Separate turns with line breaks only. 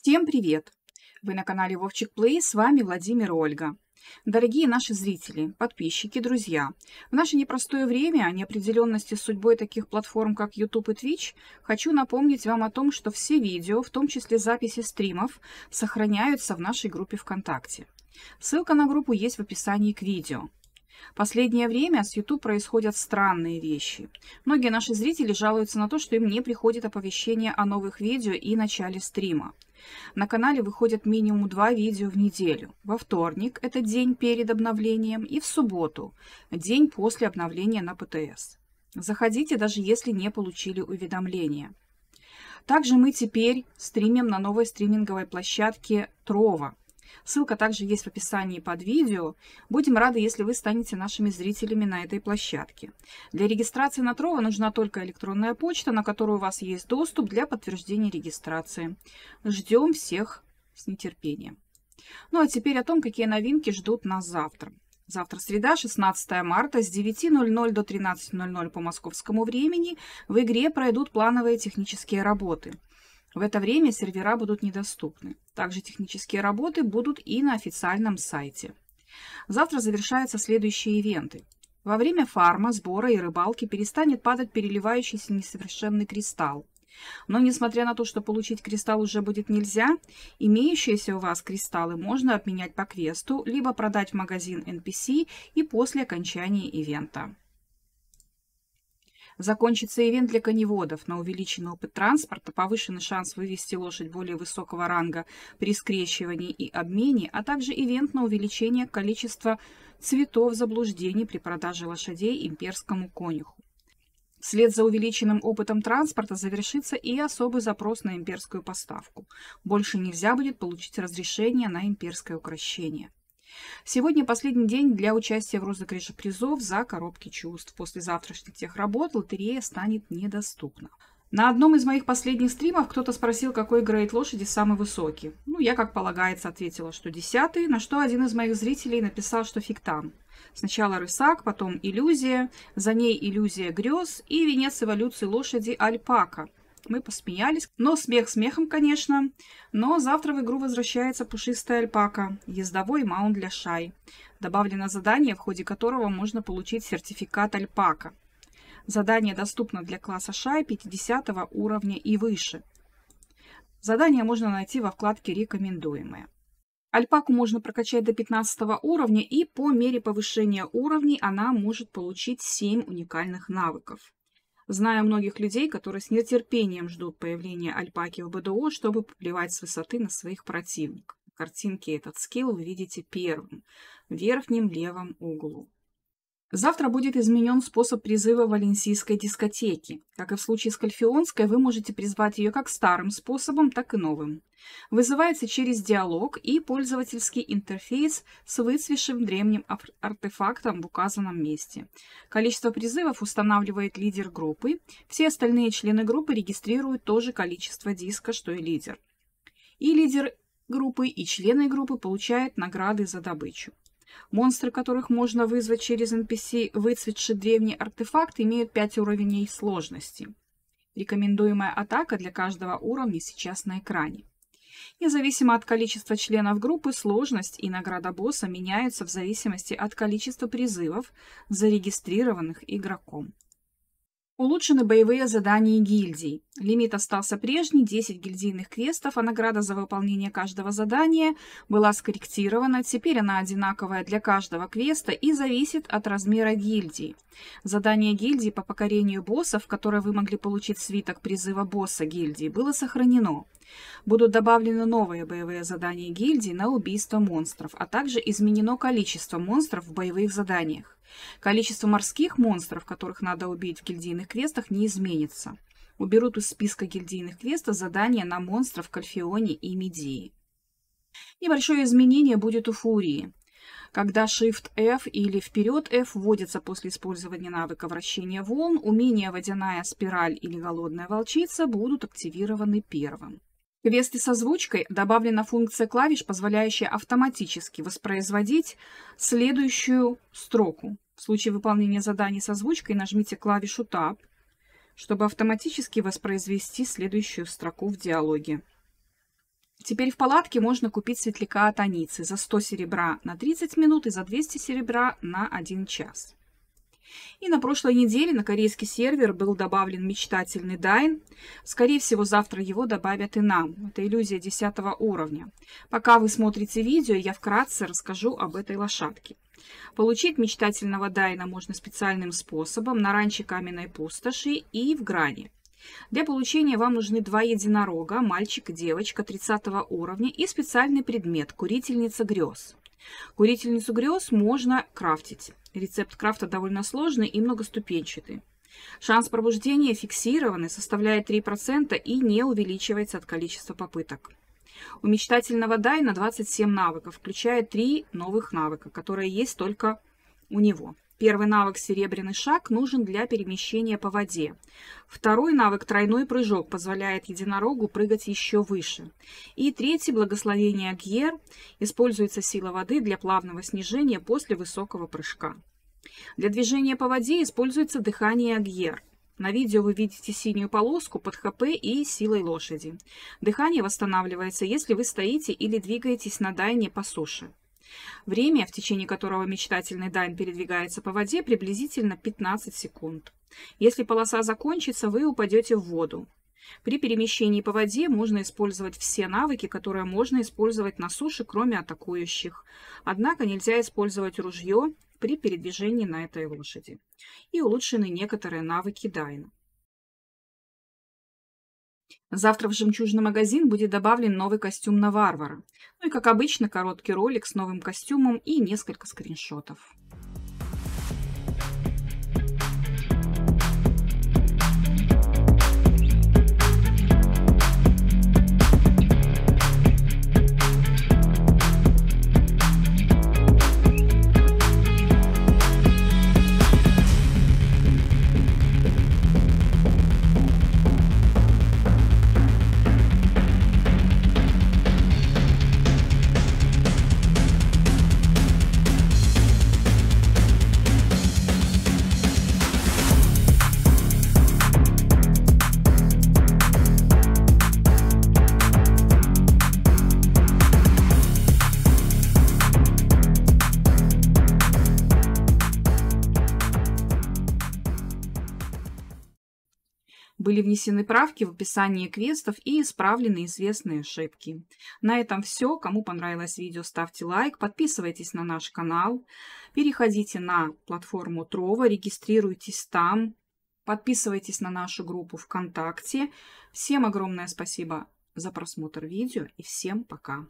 Всем привет! Вы на канале Вовчик Плей, с вами Владимир Ольга. Дорогие наши зрители, подписчики, друзья, в наше непростое время о неопределенности с судьбой таких платформ, как YouTube и Twitch, хочу напомнить вам о том, что все видео, в том числе записи стримов, сохраняются в нашей группе ВКонтакте. Ссылка на группу есть в описании к видео. Последнее время с YouTube происходят странные вещи. Многие наши зрители жалуются на то, что им не приходит оповещение о новых видео и начале стрима. На канале выходят минимум два видео в неделю. Во вторник – это день перед обновлением, и в субботу – день после обновления на ПТС. Заходите, даже если не получили уведомления. Также мы теперь стримим на новой стриминговой площадке Трова – Ссылка также есть в описании под видео. Будем рады, если вы станете нашими зрителями на этой площадке. Для регистрации на Трово нужна только электронная почта, на которую у вас есть доступ для подтверждения регистрации. Ждем всех с нетерпением. Ну а теперь о том, какие новинки ждут нас завтра. Завтра среда, 16 марта, с 9.00 до 13.00 по московскому времени в игре пройдут плановые технические работы. В это время сервера будут недоступны. Также технические работы будут и на официальном сайте. Завтра завершаются следующие ивенты. Во время фарма, сбора и рыбалки перестанет падать переливающийся несовершенный кристалл. Но несмотря на то, что получить кристалл уже будет нельзя, имеющиеся у вас кристаллы можно обменять по квесту, либо продать в магазин NPC и после окончания ивента. Закончится ивент для коневодов на увеличенный опыт транспорта, повышенный шанс вывести лошадь более высокого ранга при скрещивании и обмене, а также ивент на увеличение количества цветов заблуждений при продаже лошадей имперскому конюху. Вслед за увеличенным опытом транспорта завершится и особый запрос на имперскую поставку. Больше нельзя будет получить разрешение на имперское укращение. Сегодня последний день для участия в розыгрыше призов за коробки чувств. После завтрашних тех работ лотерея станет недоступна. На одном из моих последних стримов кто-то спросил, какой грейд лошади самый высокий. Ну, я, как полагается, ответила, что десятый, на что один из моих зрителей написал, что фиг там. Сначала рысак, потом иллюзия, за ней иллюзия грез и венец эволюции лошади альпака мы посмеялись. Но смех смехом, конечно. Но завтра в игру возвращается пушистая альпака, ездовой маунт для шай. Добавлено задание, в ходе которого можно получить сертификат альпака. Задание доступно для класса шай 50 уровня и выше. Задание можно найти во вкладке «Рекомендуемые». Альпаку можно прокачать до 15 уровня, и по мере повышения уровней она может получить 7 уникальных навыков. Знаю многих людей, которые с нетерпением ждут появления альпаки в БДО, чтобы поплевать с высоты на своих противников. В картинке этот скилл вы видите первым, в верхнем левом углу. Завтра будет изменен способ призыва валенсийской дискотеки. Как и в случае с Кальфионской, вы можете призвать ее как старым способом, так и новым. Вызывается через диалог и пользовательский интерфейс с выцвешим древним артефактом в указанном месте. Количество призывов устанавливает лидер группы. Все остальные члены группы регистрируют то же количество диска, что и лидер. И лидер группы, и члены группы получают награды за добычу. Монстры, которых можно вызвать через NPC, выцветший древний артефакт, имеют 5 уровней сложности. Рекомендуемая атака для каждого уровня сейчас на экране. Независимо от количества членов группы, сложность и награда босса меняются в зависимости от количества призывов, зарегистрированных игроком. Улучшены боевые задания гильдий. Лимит остался прежний, 10 гильдийных квестов, а награда за выполнение каждого задания была скорректирована, теперь она одинаковая для каждого квеста и зависит от размера гильдии. Задание гильдии по покорению боссов, которое вы могли получить свиток призыва босса гильдии, было сохранено. Будут добавлены новые боевые задания гильдии на убийство монстров, а также изменено количество монстров в боевых заданиях. Количество морских монстров, которых надо убить в гильдийных квестах, не изменится. Уберут из списка гильдийных квестов задания на монстров Кальфионе и Медии. Небольшое изменение будет у Фурии. Когда Shift-F или Вперед-F вводится после использования навыка вращения волн, умения водяная спираль или голодная волчица будут активированы первым весты с озвучкой добавлена функция клавиш, позволяющая автоматически воспроизводить следующую строку. В случае выполнения задания с озвучкой нажмите клавишу Tab, чтобы автоматически воспроизвести следующую строку в диалоге. Теперь в палатке можно купить светляка от Аницы за 100 серебра на 30 минут и за 200 серебра на 1 час. И на прошлой неделе на корейский сервер был добавлен мечтательный Дайн. Скорее всего, завтра его добавят и нам. Это иллюзия 10 уровня. Пока вы смотрите видео, я вкратце расскажу об этой лошадке. Получить мечтательного Дайна можно специальным способом на ранче каменной пустоши и в грани. Для получения вам нужны два единорога, мальчик и девочка 30 уровня и специальный предмет – курительница грез. Курительницу грез можно крафтить. Рецепт крафта довольно сложный и многоступенчатый. Шанс пробуждения фиксированный, составляет 3% и не увеличивается от количества попыток. У мечтательного Дайна 27 навыков, включая 3 новых навыка, которые есть только у него. Первый навык «Серебряный шаг» нужен для перемещения по воде. Второй навык «Тройной прыжок» позволяет единорогу прыгать еще выше. И третий «Благословение Гьер» используется сила воды для плавного снижения после высокого прыжка. Для движения по воде используется дыхание Гьер. На видео вы видите синюю полоску под ХП и силой лошади. Дыхание восстанавливается, если вы стоите или двигаетесь на дайне по суше. Время, в течение которого мечтательный Дайн передвигается по воде, приблизительно 15 секунд. Если полоса закончится, вы упадете в воду. При перемещении по воде можно использовать все навыки, которые можно использовать на суше, кроме атакующих. Однако нельзя использовать ружье при передвижении на этой лошади. И улучшены некоторые навыки Дайна. Завтра в «Жемчужный магазин» будет добавлен новый костюм на варвара. Ну и, как обычно, короткий ролик с новым костюмом и несколько скриншотов. Были внесены правки в описании квестов и исправлены известные ошибки. На этом все. Кому понравилось видео, ставьте лайк, подписывайтесь на наш канал, переходите на платформу Трова, регистрируйтесь там, подписывайтесь на нашу группу ВКонтакте. Всем огромное спасибо за просмотр видео и всем пока!